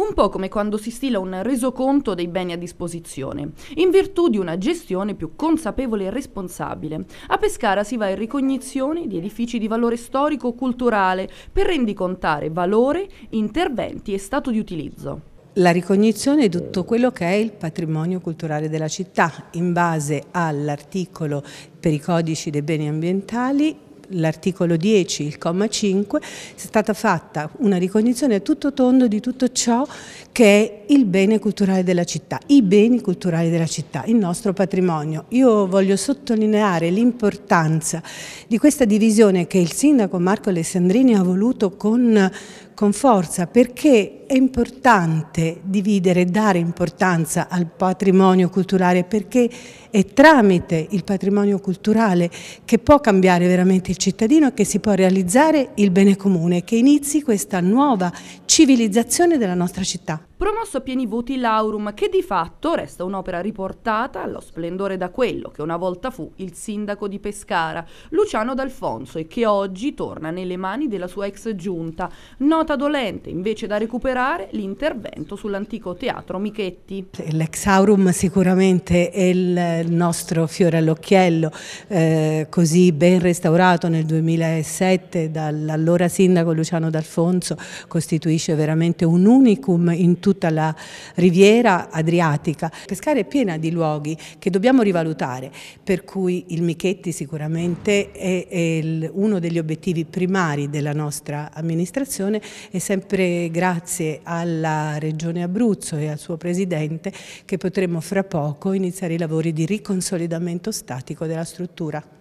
un po' come quando si stila un resoconto dei beni a disposizione, in virtù di una gestione più consapevole e responsabile. A Pescara si va in ricognizione di edifici di valore storico-culturale per rendicontare valore, interventi e stato di utilizzo. La ricognizione di tutto quello che è il patrimonio culturale della città in base all'articolo per i codici dei beni ambientali l'articolo 10, il comma 5, è stata fatta una ricognizione a tutto tondo di tutto ciò che è il bene culturale della città, i beni culturali della città, il nostro patrimonio. Io voglio sottolineare l'importanza di questa divisione che il sindaco Marco Alessandrini ha voluto con, con forza perché è importante dividere e dare importanza al patrimonio culturale perché è tramite il patrimonio culturale che può cambiare veramente il cittadino e che si può realizzare il bene comune, che inizi questa nuova civilizzazione della nostra città. Promosso a pieni voti Laurum, che di fatto resta un'opera riportata allo splendore da quello che una volta fu il sindaco di Pescara, Luciano D'Alfonso, e che oggi torna nelle mani della sua ex giunta. Nota dolente invece da recuperare celebrare l'intervento sull'antico teatro Michetti. L'Exaurum sicuramente è il nostro fiore all'occhiello, eh, così ben restaurato nel 2007 dall'allora sindaco Luciano D'Alfonso, costituisce veramente un unicum in tutta la riviera adriatica. Pescare è piena di luoghi che dobbiamo rivalutare, per cui il Michetti sicuramente è, è il, uno degli obiettivi primari della nostra amministrazione e sempre grazie alla Regione Abruzzo e al suo Presidente che potremo fra poco iniziare i lavori di riconsolidamento statico della struttura.